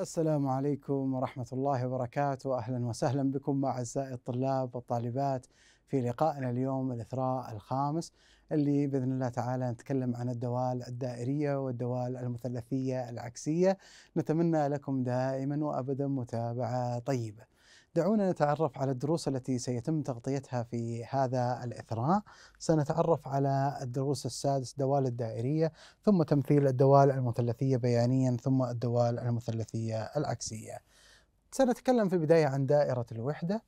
السلام عليكم ورحمة الله وبركاته أهلا وسهلا بكم أعزائي الطلاب والطالبات في لقائنا اليوم الإثراء الخامس اللي بإذن الله تعالى نتكلم عن الدوال الدائرية والدوال المثلثية العكسية نتمنى لكم دائما وأبدا متابعة طيبة دعونا نتعرف على الدروس التي سيتم تغطيتها في هذا الإثراء سنتعرف على الدروس السادس دوال الدائرية ثم تمثيل الدوال المثلثية بيانيا ثم الدوال المثلثية العكسية سنتكلم في البداية عن دائرة الوحدة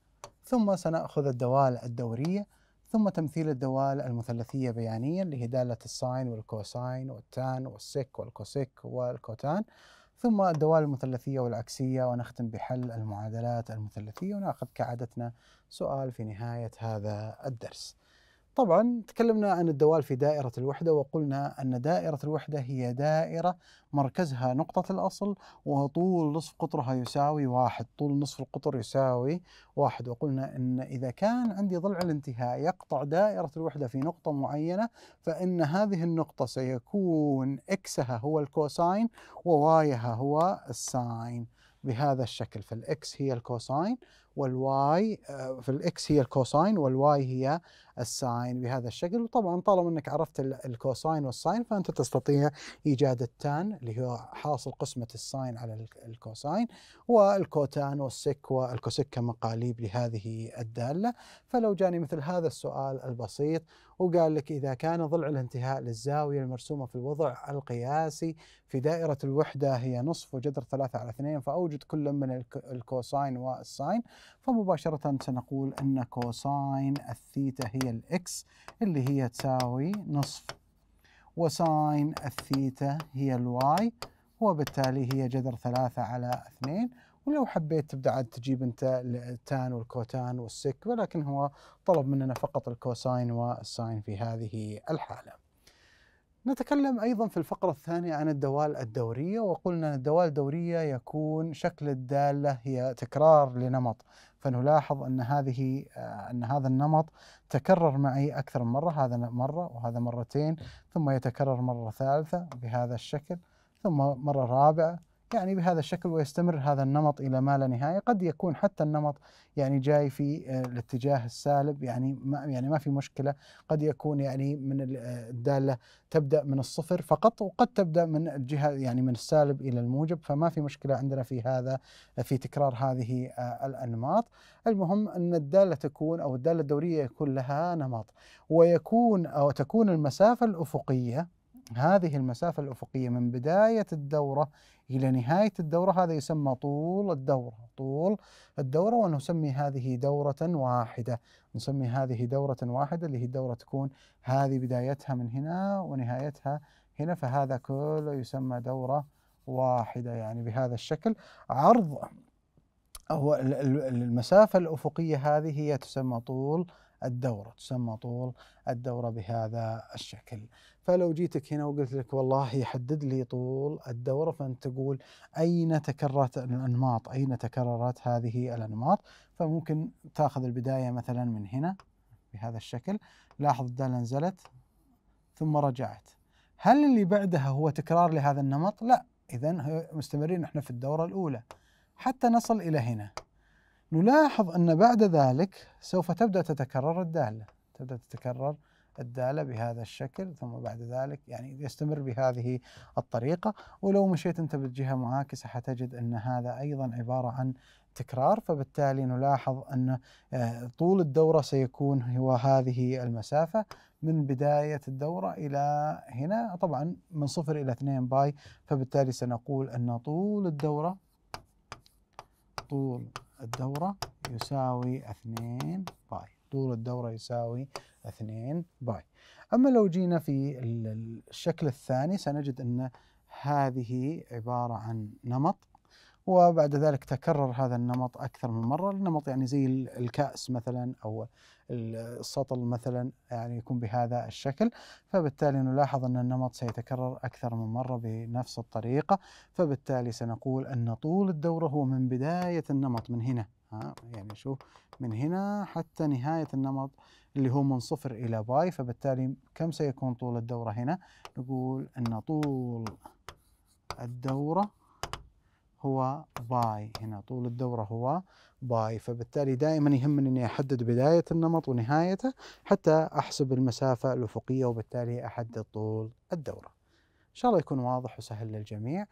ثم سنأخذ الدوال الدورية ثم تمثيل الدوال المثلثية بيانيا اللي هي دالة الساين والكوساين والتان والسك والكوسك والكوتان ثم الدوال المثلثية والعكسية ونختم بحل المعادلات المثلثية وناخذ كعادتنا سؤال في نهاية هذا الدرس طبعا تكلمنا عن الدوال في دائرة الوحدة وقلنا أن دائرة الوحدة هي دائرة مركزها نقطة الأصل وطول نصف قطرها يساوي واحد طول نصف القطر يساوي واحد وقلنا أن إذا كان عندي ضلع الانتهاء يقطع دائرة الوحدة في نقطة معينة فإن هذه النقطة سيكون إكسها هو الكوساين ووايها هو الساين بهذا الشكل فالإكس هي الكوساين والواي آه، في الاكس هي الكوساين والواي هي الساين بهذا الشكل وطبعا طالما انك عرفت الكوساين والساين فانت تستطيع ايجاد التان اللي هو حاصل قسمه الساين على الكوساين والكوتان والسك والكوسك كمقاليب لهذه الداله فلو جاني مثل هذا السؤال البسيط وقال لك إذا كان ضلع الانتهاء للزاوية المرسومة في الوضع القياسي في دائرة الوحدة هي نصف وجذر ثلاثة على اثنين فأوجد كل من الكوساين والساين فمباشرة سنقول أن كوساين الثيتا هي الإكس اللي هي تساوي نصف وساين الثيتا هي الواي وبالتالي هي جذر ثلاثة على اثنين ولو حبيت تبدا عاد تجيب انت التان والكوتان والسك ولكن هو طلب مننا فقط الكوساين والساين في هذه الحاله. نتكلم ايضا في الفقره الثانيه عن الدوال الدوريه وقلنا ان الدوال الدوريه يكون شكل الداله هي تكرار لنمط فنلاحظ ان هذه ان هذا النمط تكرر معي اكثر من مره هذا مره وهذا مرتين ثم يتكرر مره ثالثه بهذا الشكل ثم مره رابعه يعني بهذا الشكل ويستمر هذا النمط الى ما لا نهايه، قد يكون حتى النمط يعني جاي في آه، الاتجاه السالب يعني ما يعني ما في مشكله، قد يكون يعني من آه، الداله تبدا من الصفر فقط وقد تبدا من الجهه يعني من السالب الى الموجب فما في مشكله عندنا في هذا في تكرار هذه آه، الانماط، المهم ان الداله تكون او الداله الدوريه يكون لها نمط ويكون او تكون المسافه الافقيه هذه المسافة الأفقية من بداية الدورة إلى نهاية الدورة هذا يسمى طول الدورة طول الدورة ونسمي هذه دورة واحدة نسمي هذه دورة واحدة اللي هي الدورة تكون هذه بدايتها من هنا ونهايتها هنا فهذا كله يسمى دورة واحدة يعني بهذا الشكل عرض هو المسافة الأفقية هذه هي تسمى طول الدورة تسمى طول الدورة بهذا الشكل فلو جيتك هنا وقلت لك والله يحدد لي طول الدوره فانت تقول اين تكررت الانماط؟ اين تكررت هذه الانماط؟ فممكن تاخذ البدايه مثلا من هنا بهذا الشكل، لاحظ الداله نزلت ثم رجعت. هل اللي بعدها هو تكرار لهذا النمط؟ لا، اذا مستمرين احنا في الدوره الاولى حتى نصل الى هنا. نلاحظ ان بعد ذلك سوف تبدا تتكرر الداله، تبدا تتكرر الداله بهذا الشكل ثم بعد ذلك يعني يستمر بهذه الطريقه ولو مشيت انت بالجهه معاكسه حتجد ان هذا ايضا عباره عن تكرار فبالتالي نلاحظ ان آه، طول الدوره سيكون هو هذه المسافه من بدايه الدوره الى هنا طبعا من صفر الى 2 باي فبالتالي سنقول ان طول الدوره طول الدوره يساوي 2 باي طول الدورة يساوي 2 باي أما لو جينا في الشكل الثاني سنجد أن هذه عبارة عن نمط وبعد ذلك تكرر هذا النمط أكثر من مرة النمط يعني زي الكأس مثلا أو السطل مثلا يعني يكون بهذا الشكل فبالتالي نلاحظ أن النمط سيتكرر أكثر من مرة بنفس الطريقة فبالتالي سنقول أن طول الدورة هو من بداية النمط من هنا ها يعني شوف من هنا حتى نهاية النمط اللي هو من صفر إلى باي فبالتالي كم سيكون طول الدورة هنا نقول أن طول الدورة هو باي هنا طول الدورة هو باي فبالتالي دائما يهمني أني أحدد بداية النمط ونهايته حتى أحسب المسافة الأفقية وبالتالي أحدد طول الدورة إن شاء الله يكون واضح وسهل للجميع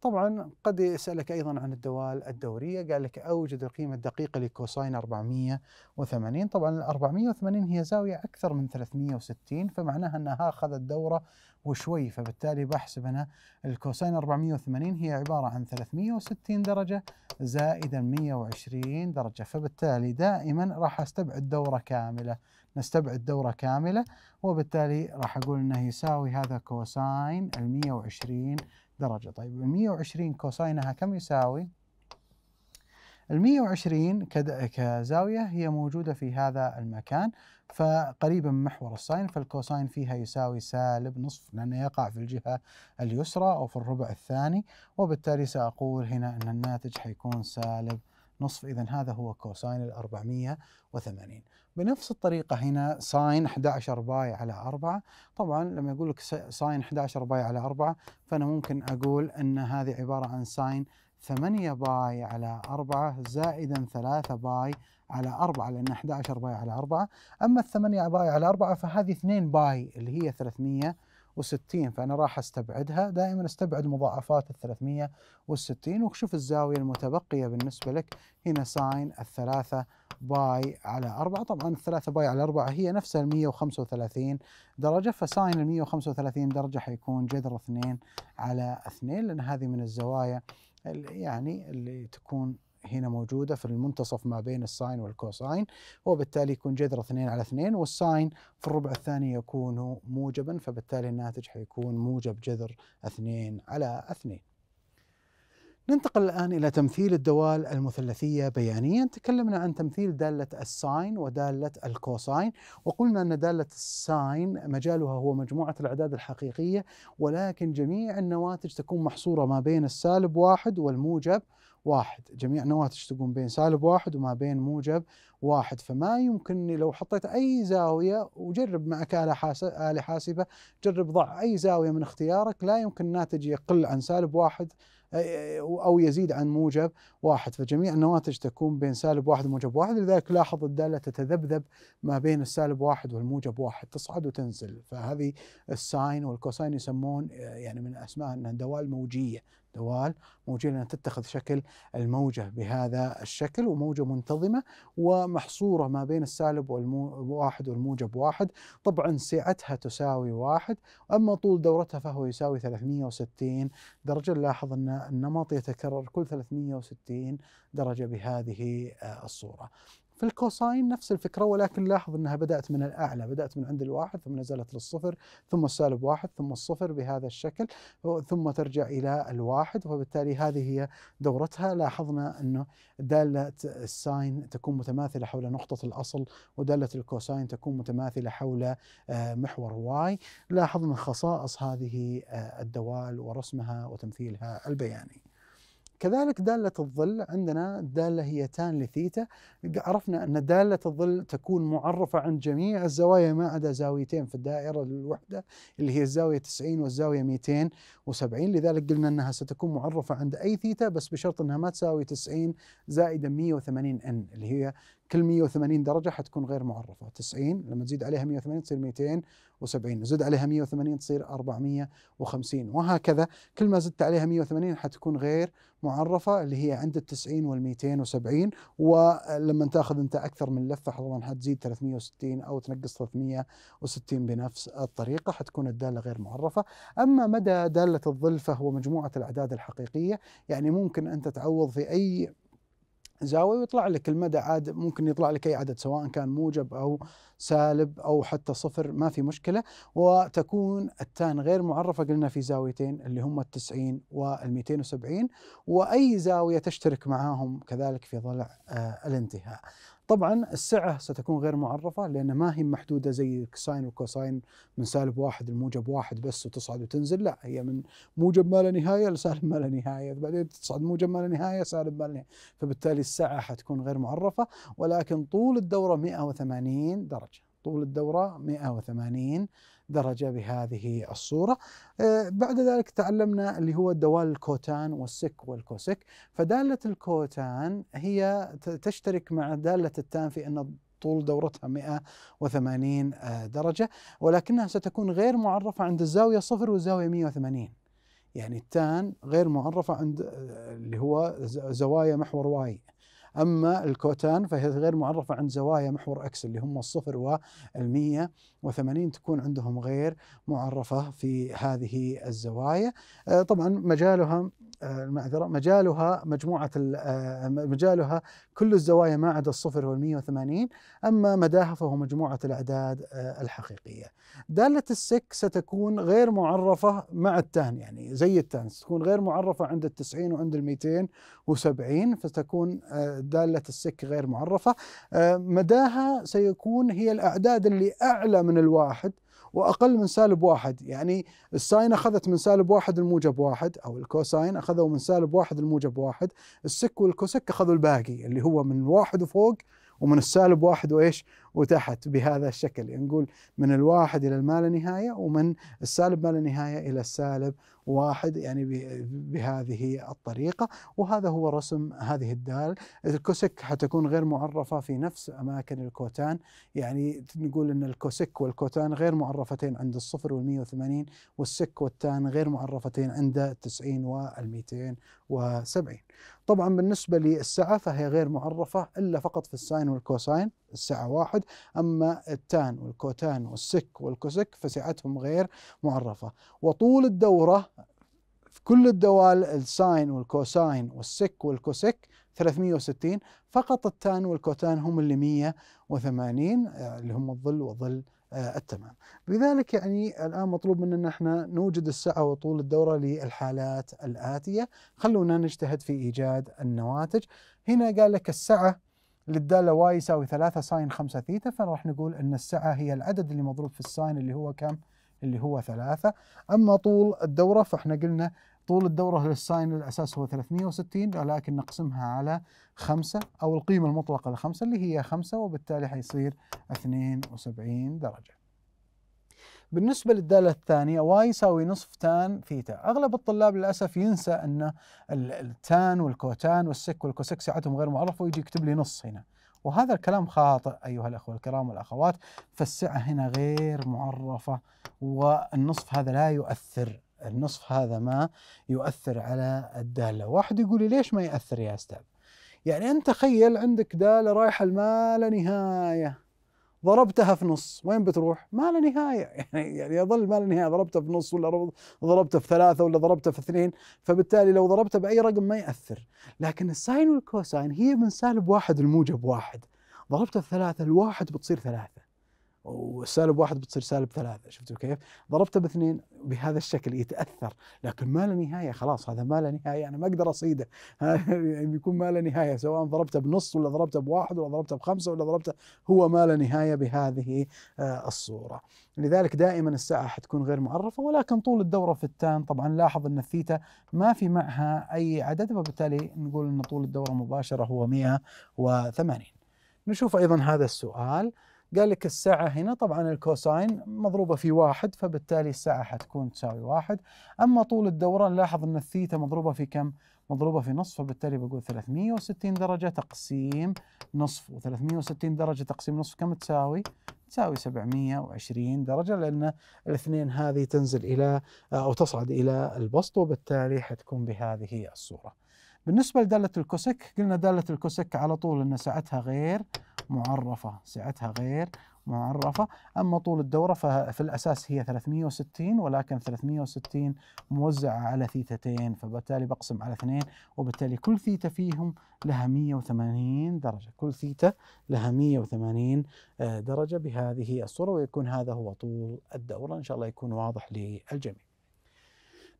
طبعا قد يسألك أيضا عن الدوال الدورية قال لك أوجد القيمة الدقيقة لكوساين 480 طبعا ال 480 هي زاوية أكثر من 360 فمعناها أنها أخذت دورة وشوي فبالتالي بحسب أنا الكوساين 480 هي عبارة عن 360 درجة زائدا 120 درجة فبالتالي دائما راح أستبعد دورة كاملة نستبعد دورة كاملة وبالتالي راح أقول أنه يساوي هذا كوساين ال 120 درجة طيب ال 120 كوساينها كم يساوي؟ ال 120 كزاوية هي موجودة في هذا المكان فقريبة من محور الساين فالكوساين فيها يساوي سالب نصف لأنه يقع في الجهة اليسرى أو في الربع الثاني وبالتالي سأقول هنا أن الناتج حيكون سالب نصف إذا هذا هو كوساين ال 480 بنفس الطريقة هنا ساين 11 باي على 4 طبعا لما يقول لك ساين 11 باي على 4 فأنا ممكن أقول أن هذه عبارة عن ساين 8 باي على 4 زائدا 3 باي على 4 لأن 11 باي على 4 أما 8 باي على 4 فهذه 2 باي اللي هي 360 فأنا راح أستبعدها دائما استبعد مضاعفات ال 360 وشوف الزاوية المتبقية بالنسبة لك هنا ساين الثلاثة باي على 4 طبعا الثلاثة باي على 4 هي نفسها ال 135 درجة فساين ال 135 درجة حيكون جذر 2 على 2 لأن هذه من الزوايا اللي يعني اللي تكون هنا موجودة في المنتصف ما بين الساين والكوساين وبالتالي يكون جذر 2 على 2 والساين في الربع الثاني يكون موجبا فبالتالي الناتج حيكون موجب جذر 2 على 2 ننتقل الآن إلى تمثيل الدوال المثلثية بيانيا تكلمنا عن تمثيل دالة الساين ودالة الكوساين وقلنا أن دالة الساين مجالها هو مجموعة الأعداد الحقيقية ولكن جميع النواتج تكون محصورة ما بين السالب واحد والموجب واحد جميع النواتج تكون بين سالب واحد وما بين موجب واحد فما يمكنني لو حطيت أي زاوية وجرب معك آلة حاسبة جرب ضع أي زاوية من اختيارك لا يمكن ناتج يقل عن سالب واحد أو يزيد عن موجب واحد فجميع النواتج تكون بين سالب واحد وموجب واحد لذلك لاحظ الدالة تتذبذب ما بين السالب واحد والموجب واحد تصعد وتنزل فهذه الساين والكوساين يسمون يعني من أسماء أنها دوال موجية دوال موجين أن تتخذ شكل الموجة بهذا الشكل وموجة منتظمة ومحصورة ما بين السالب واحد والموجب واحد طبعا سعتها تساوي واحد أما طول دورتها فهو يساوي 360 درجة لاحظ أن النمط يتكرر كل 360 درجة بهذه آه، الصورة في الكوساين نفس الفكرة ولكن لاحظ أنها بدأت من الأعلى بدأت من عند الواحد ثم نزلت للصفر ثم السالب واحد ثم الصفر بهذا الشكل ثم ترجع إلى الواحد وبالتالي هذه هي دورتها لاحظنا أنه دالة الساين تكون متماثلة حول نقطة الأصل ودالة الكوساين تكون متماثلة حول آه، محور واي لاحظنا خصائص هذه آه، الدوال ورسمها وتمثيلها البياني كذلك دالة الظل عندنا دالة هي تان لثيتا عرفنا أن دالة الظل تكون معرفة عند جميع الزوايا ما عدا زاويتين في الدائرة الوحدة اللي هي الزاوية 90 والزاوية 270 لذلك قلنا أنها ستكون معرفة عند أي ثيتا بس بشرط أنها ما تساوي 90 زائدا 180 ان اللي هي كل 180 درجه حتكون غير معرفه 90 لما تزيد عليها 180 تصير 270 زد عليها 180 تصير 450 وهكذا كل ما زدت عليها 180 حتكون غير معرفه اللي هي عند ال 90 وال 270 ولما تاخذ انت اكثر من لفه طبعا حتزيد 360 او تنقص 360 بنفس الطريقه حتكون الداله غير معرفه اما مدى داله الظل فهو مجموعه الاعداد الحقيقيه يعني ممكن انت تعوض في اي زاويه ويطلع لك المدى عاد ممكن يطلع لك اي عدد سواء كان موجب او سالب او حتى صفر ما في مشكله وتكون التان غير معرفه قلنا في زاويتين اللي هم ال 90 وال 270 واي زاويه تشترك معاهم كذلك في ضلع آه، الانتهاء. طبعا السعه ستكون غير معرفه لان ما هي محدوده زي الكساين والكوساين من سالب واحد لموجب واحد بس وتصعد وتنزل لا هي من موجب ما لا نهايه لسالب ما لا نهايه بعدين تصعد موجب ما لا نهايه سالب ما لا نهايه فبالتالي السعه حتكون غير معرفه ولكن طول الدوره 180 درجه طول الدوره 180 درجة بهذه الصورة آه، بعد ذلك تعلمنا اللي هو دوال الكوتان والسك والكوسك فدالة الكوتان هي تشترك مع دالة التان في أن طول دورتها 180 آه، درجة ولكنها ستكون غير معرفة عند الزاوية صفر والزاوية 180 يعني التان غير معرفة عند آه، اللي هو زوايا محور واي أما الكوتان فهي غير معرفة عند زوايا محور أكس اللي هم الصفر والمية وثمانين تكون عندهم غير معرفة في هذه الزوايا آه، طبعا مجالها المعذره مجالها مجموعه آه، مجالها كل الزوايا ما عدا الصفر هو 180 اما مداها فهو مجموعه الاعداد آه، الحقيقيه. داله السك ستكون غير معرفه مع التان يعني زي التان ستكون غير معرفه عند ال 90 وعند ال 270 فتكون داله السك غير معرفه آه، مداها سيكون هي الاعداد اللي اعلى من الواحد واقل من سالب واحد يعني الساين اخذت من سالب واحد الموجب واحد او الكوساين اخذوا من سالب واحد الموجب واحد السك والكوسك اخذوا الباقي اللي هو من واحد وفوق ومن السالب واحد وايش وتحت بهذا الشكل نقول من الواحد إلى المال نهاية ومن السالب ما لا نهاية إلى السالب واحد يعني بهذه الطريقة وهذا هو رسم هذه الدال الكوسك حتكون غير معرفة في نفس أماكن الكوتان يعني نقول أن الكوسك والكوتان غير معرفتين عند الصفر والمية وثمانين والسك والتان غير معرفتين عند التسعين والميتين وسبعين طبعا بالنسبة للسعة فهي غير معرفة إلا فقط في الساين والكوساين الساعة واحد أما التان والكوتان والسك والكسك فسعتهم غير معرفة وطول الدورة في كل الدوال الساين والكوساين والسك والكوسك 360 فقط التان والكوتان هم اللي 180 آه، اللي هم الظل وظل آه، التمام لذلك يعني الآن مطلوب مننا احنا نوجد الساعة وطول الدورة للحالات الآتية خلونا نجتهد في إيجاد النواتج هنا قال لك السعة للداله واي يساوي 3 ساين 5 ثيتا فراح نقول ان السعه هي العدد اللي مضروب في الساين اللي هو كم؟ اللي هو 3 اما طول الدوره فاحنا قلنا طول الدوره للساين الاساس هو 360 ولكن نقسمها على 5 او القيمه المطلقه ل 5 اللي هي 5 وبالتالي حيصير 72 درجه بالنسبة للدالة الثانية واي يساوي نصف تان ثيتا أغلب الطلاب للأسف ينسى أن التان والكوتان والسك والكوسك ساعتهم غير معرفة ويجي يكتب لي نص هنا وهذا الكلام خاطئ أيها الأخوة الكرام والأخوات فالسعة هنا غير معرفة والنصف هذا لا يؤثر النصف هذا ما يؤثر على الدالة واحد يقول لي ليش ما يأثر يا أستاذ يعني أنت تخيل عندك دالة رايحة لما لا نهاية ضربتها في نص وين بتروح؟ ما لا نهايه يعني يعني يظل ما لا نهايه ضربتها في نص ولا ضربتها في ثلاثه ولا ضربتها في اثنين فبالتالي لو ضربتها باي رقم ما ياثر لكن الساين والكوساين هي من سالب واحد الموجب واحد ضربتها في ثلاثه الواحد بتصير ثلاثه وسالب واحد بتصير سالب ثلاثة شفتوا كيف؟ ضربته باثنين بهذا الشكل يتأثر لكن ما له نهاية خلاص هذا ما له نهاية أنا ما أقدر أصيده بيكون يعني ما له نهاية سواء ضربته بنص ولا ضربته بواحد ولا ضربته بخمسة ولا ضربته هو ما له نهاية بهذه آه، الصورة لذلك دائما الساعة حتكون غير معرفة ولكن طول الدورة في التان طبعا لاحظ أن الثيتا ما في معها أي عدد وبالتالي نقول أن طول الدورة مباشرة هو 180 نشوف أيضا هذا السؤال قال لك الساعة هنا طبعا الكوساين مضروبة في واحد فبالتالي الساعة حتكون تساوي واحد أما طول الدورة نلاحظ أن الثيتا مضروبة في كم؟ مضروبة في نصف فبالتالي بقول 360 درجة تقسيم نصف و360 درجة تقسيم نصف كم تساوي؟ تساوي 720 درجة لأن الاثنين هذه تنزل إلى أو تصعد إلى البسط وبالتالي حتكون بهذه الصورة بالنسبة لدالة الكوسك قلنا دالة الكوسك على طول أن سعتها غير معرفة سعتها غير معرفة أما طول الدورة ففي الأساس هي 360 ولكن 360 موزعة على ثيتتين فبالتالي بقسم على اثنين وبالتالي كل ثيتة فيهم لها 180 درجة كل ثيتة لها 180 آه، درجة بهذه الصورة ويكون هذا هو طول الدورة إن شاء الله يكون واضح للجميع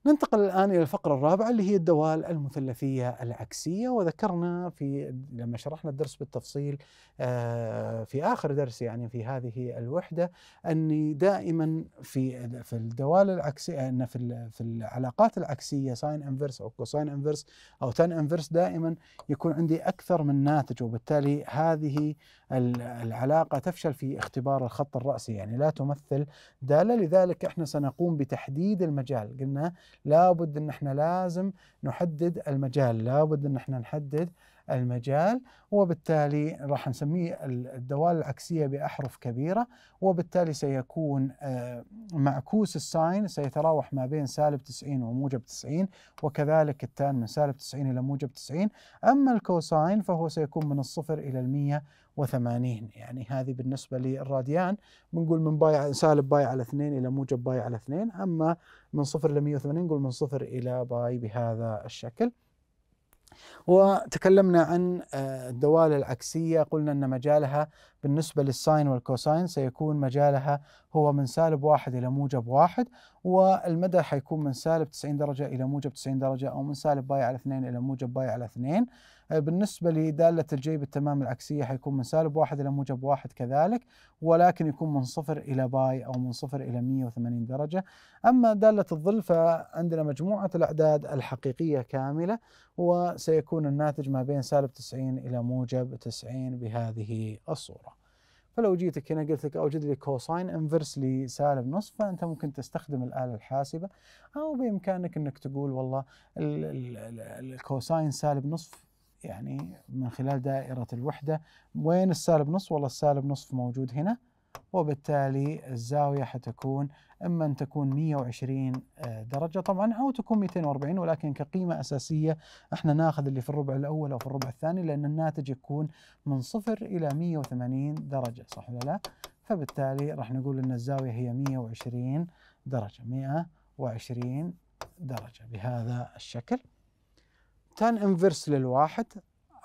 ننتقل الآن إلى الفقرة الرابعة اللي هي الدوال المثلثية العكسية وذكرنا في لما شرحنا الدرس بالتفصيل آه، في آخر درس يعني في هذه الوحدة أني دائما في في الدوال العكسية آه، أن في في العلاقات العكسية ساين انفرس أو كوساين انفرس أو تان انفرس دائما يكون عندي أكثر من ناتج وبالتالي هذه العلاقة تفشل في اختبار الخط الرأسي يعني لا تمثل دالة لذلك احنا سنقوم بتحديد المجال قلنا لابد ان احنا لازم نحدد المجال لابد ان احنا نحدد المجال وبالتالي راح نسميه الدوال العكسية بأحرف كبيرة وبالتالي سيكون آه، معكوس الساين سيتراوح ما بين سالب 90 وموجب 90 وكذلك التان من سالب 90 إلى موجب 90 أما الكوساين فهو سيكون من الصفر إلى المية وثمانين يعني هذه بالنسبة للراديان بنقول من باي سالب باي على اثنين إلى موجب باي على اثنين أما من صفر إلى مية وثمانين نقول من صفر إلى باي بهذا الشكل وتكلمنا عن آه، الدوالة العكسية قلنا أن مجالها بالنسبة للساين والكوساين سيكون مجالها هو من سالب واحد إلى موجب واحد والمدى حيكون من سالب 90 درجة إلى موجب 90 درجة أو من سالب باي على 2 إلى موجب باي على 2 آه، بالنسبة لدالة الجيب التمام العكسية حيكون من سالب واحد إلى موجب واحد كذلك ولكن يكون من صفر إلى باي أو من صفر إلى 180 درجة أما دالة الظل فعندنا مجموعة الأعداد الحقيقية كاملة وسيكون الناتج ما بين سالب 90 إلى موجب 90 بهذه الصورة فلو جيتك هنا قلت لك اوجد لي كوساين انفرس لسالب نصف فانت ممكن تستخدم الاله الحاسبه او بامكانك انك تقول والله الكوساين سالب نصف يعني من خلال دائرة الوحدة وين السالب نصف والله السالب نصف موجود هنا وبالتالي الزاوية حتكون إما أن تكون 120 آه، درجة طبعا أو تكون 240 ولكن كقيمة أساسية احنا ناخذ اللي في الربع الأول أو في الربع الثاني لأن الناتج يكون من صفر إلى 180 درجة صح ولا لا؟ فبالتالي راح نقول أن الزاوية هي 120 درجة 120 درجة بهذا الشكل تان انفرس للواحد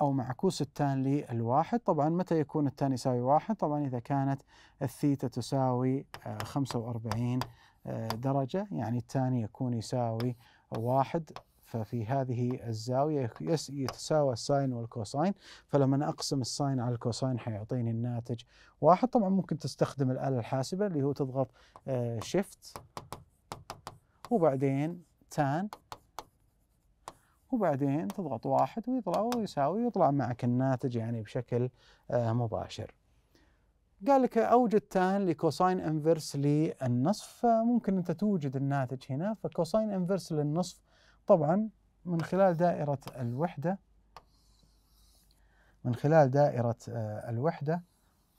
أو معكوس التان للواحد طبعا متى يكون التان يساوي واحد طبعا إذا كانت الثيتا تساوي 45 آه، آه، درجة يعني التاني يكون يساوي واحد ففي هذه الزاوية يتساوى الساين والكوساين فلما أقسم الساين على الكوساين حيعطيني الناتج واحد طبعا ممكن تستخدم الآلة الحاسبة اللي هو تضغط شيفت آه، وبعدين تان وبعدين تضغط واحد ويطلع ويساوي ويطلع معك الناتج يعني بشكل آه، مباشر قال لك اوجد تان لكوساين انفرس للنصف فممكن انت توجد الناتج هنا فكوساين انفرس للنصف طبعا من خلال دائره الوحده من خلال دائره آه، الوحده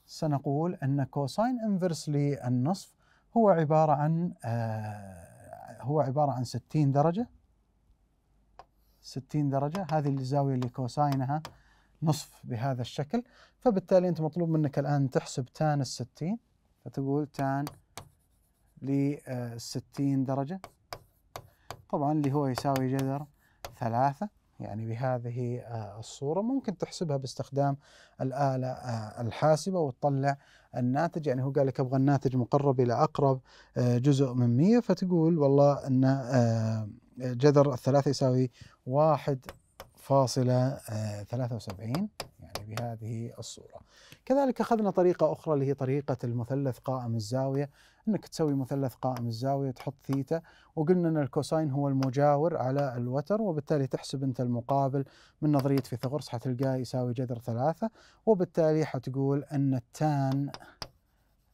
سنقول ان كوساين انفرس للنصف هو عباره عن آه، هو عباره عن 60 درجه 60 درجة هذه الزاوية اللي كوساينها نصف بهذا الشكل فبالتالي أنت مطلوب منك الآن تحسب تان الستين فتقول تان 60 آه، درجة طبعا اللي هو يساوي جذر ثلاثة يعني بهذه آه، الصورة ممكن تحسبها باستخدام الآلة آه، الحاسبة وتطلع الناتج يعني هو قال لك أبغى الناتج مقرب إلى أقرب جزء من 100 فتقول والله أن جذر الثلاثة يساوي واحد فاصلة آه، ثلاثة وسبعين يعني بهذه الصورة كذلك أخذنا طريقة أخرى اللي هي طريقة المثلث قائم الزاوية أنك تسوي مثلث قائم الزاوية تحط ثيتا وقلنا أن الكوساين هو المجاور على الوتر وبالتالي تحسب أنت المقابل من نظرية فيثاغورس حتلقاه يساوي جذر ثلاثة وبالتالي حتقول أن التان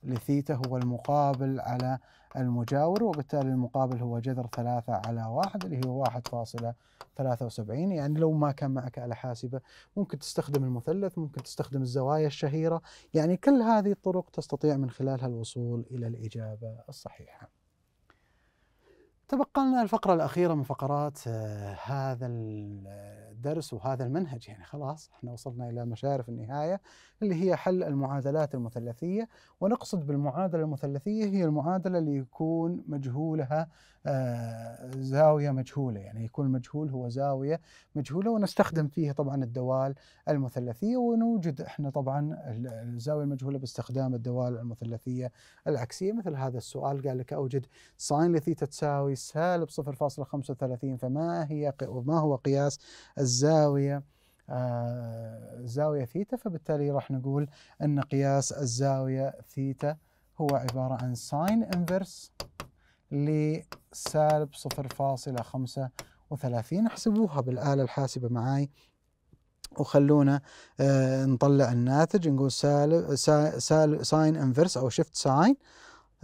لثيتا هو المقابل على المجاور وبالتالي المقابل هو جذر ثلاثة على واحد اللي هو واحد فاصلة ثلاثة وسبعين يعني لو ما كان معك آلة حاسبة ممكن تستخدم المثلث ممكن تستخدم الزوايا الشهيرة يعني كل هذه الطرق تستطيع من خلالها الوصول إلى الإجابة الصحيحة تبقى لنا الفقرة الأخيرة من فقرات آه، هذا الدرس وهذا المنهج يعني خلاص احنا وصلنا إلى مشارف النهاية اللي هي حل المعادلات المثلثية ونقصد بالمعادلة المثلثية هي المعادلة اللي يكون مجهولها آه، زاوية مجهولة يعني يكون المجهول هو زاوية مجهولة ونستخدم فيه طبعا الدوال المثلثية ونوجد احنا طبعا الزاوية المجهولة باستخدام الدوال المثلثية العكسية مثل هذا السؤال قال لك أوجد ساين لثيتا تساوي سالب 0.35 فما هي ما هو قياس الزاوية آه، الزاويه زاوية ثيتا فبالتالي راح نقول أن قياس الزاوية ثيتا هو عبارة عن ساين انفرس لسالب 0.35 احسبوها بالآلة الحاسبة معاي وخلونا آه، نطلع الناتج نقول سالب ساين انفرس او شيفت ساين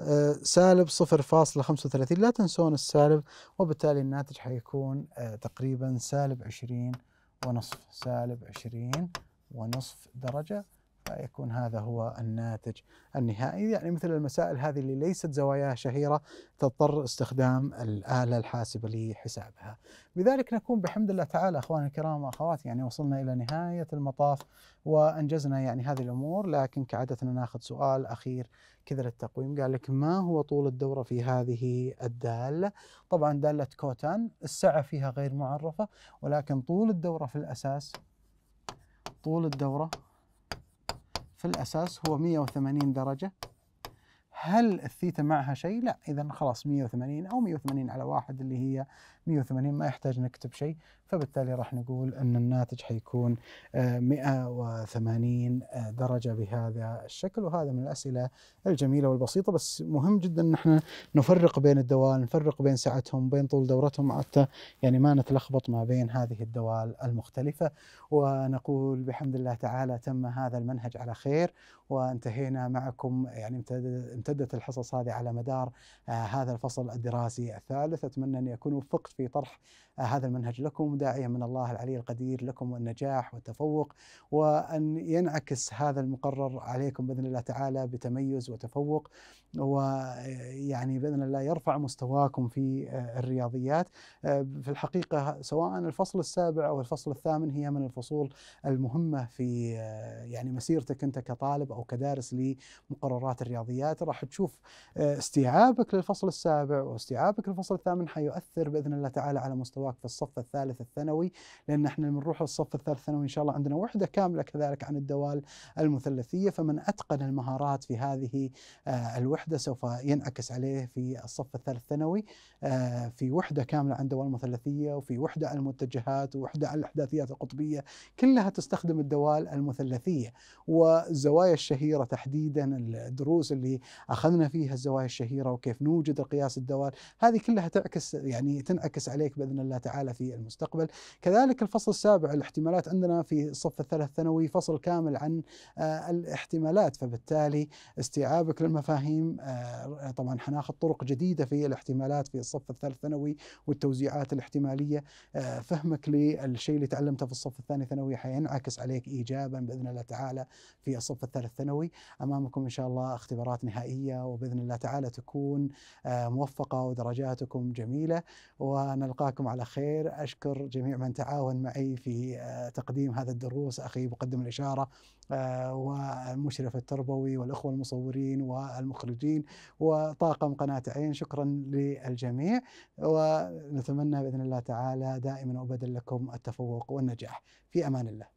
آه، سالب 0.35 لا تنسون السالب وبالتالي الناتج حيكون آه، تقريبا سالب 20 ونصف سالب 20 ونصف درجة يكون هذا هو الناتج النهائي يعني مثل المسائل هذه اللي ليست زواياها شهيرة تضطر استخدام الآلة الحاسبة لحسابها بذلك نكون بحمد الله تعالى أخواني الكرام وأخواتي يعني وصلنا إلى نهاية المطاف وأنجزنا يعني هذه الأمور لكن كعادتنا ناخذ سؤال أخير كذا للتقويم قال لك ما هو طول الدورة في هذه الدالة طبعا دالة كوتان السعة فيها غير معرفة ولكن طول الدورة في الأساس طول الدورة في الأساس هو 180 درجة هل الثيتا معها شيء؟ لا إذا خلاص 180 أو 180 على واحد اللي هي 180 ما يحتاج نكتب شيء فبالتالي راح نقول ان الناتج حيكون 180 آه، آه، درجه بهذا الشكل وهذا من الاسئله الجميله والبسيطه بس مهم جدا ان احنا نفرق بين الدوال نفرق بين سعتهم بين طول دورتهم حتى يعني ما نتلخبط ما بين هذه الدوال المختلفه ونقول بحمد الله تعالى تم هذا المنهج على خير وانتهينا معكم يعني امتدت الحصص هذه على مدار آه، هذا الفصل الدراسي الثالث اتمنى ان يكون وفقت في طرح آه، هذا المنهج لكم داعيا من الله العلي القدير لكم النجاح والتفوق وأن ينعكس هذا المقرر عليكم بإذن الله تعالى بتميز وتفوق ويعني بإذن الله يرفع مستواكم في آه، الرياضيات آه، في الحقيقة سواء الفصل السابع أو الفصل الثامن هي من الفصول المهمة في يعني مسيرتك أنت كطالب أو كدارس لمقررات الرياضيات راح تشوف استيعابك للفصل السابع واستيعابك للفصل الثامن حيؤثر بإذن الله الله تعالى على مستواك في الصف الثالث الثانوي لأن احنا بنروح الصف الثالث الثانوي إن شاء الله عندنا وحدة كاملة كذلك عن الدوال المثلثية فمن أتقن المهارات في هذه آه، الوحدة سوف ينعكس عليه في الصف الثالث الثانوي آه، في وحدة كاملة عن الدوال المثلثية وفي وحدة عن المتجهات ووحدة عن الأحداثيات القطبية كلها تستخدم الدوال المثلثية والزوايا الشهيرة تحديدا الدروس اللي أخذنا فيها الزوايا الشهيرة وكيف نوجد القياس الدوال هذه كلها تعكس يعني تنعكس ينعكس عليك باذن الله تعالى في المستقبل. كذلك الفصل السابع الاحتمالات عندنا في الصف الثالث ثانوي فصل كامل عن آه، الاحتمالات فبالتالي استيعابك للمفاهيم آه، طبعا حناخذ طرق جديده في الاحتمالات في الصف الثالث ثانوي والتوزيعات الاحتماليه آه، فهمك للشيء اللي تعلمته في الصف الثاني ثانوي حينعكس عليك ايجابا باذن الله تعالى في الصف الثالث ثانوي امامكم ان شاء الله اختبارات نهائيه وباذن الله تعالى تكون موفقه ودرجاتكم جميله و ونلقاكم على خير أشكر جميع من تعاون معي في آه، تقديم هذا الدروس أخي مقدم الإشارة آه، والمشرف التربوي والإخوة المصورين والمخرجين وطاقم قناة عين شكرا للجميع ونتمنى بإذن الله تعالى دائما وأبدا لكم التفوق والنجاح في أمان الله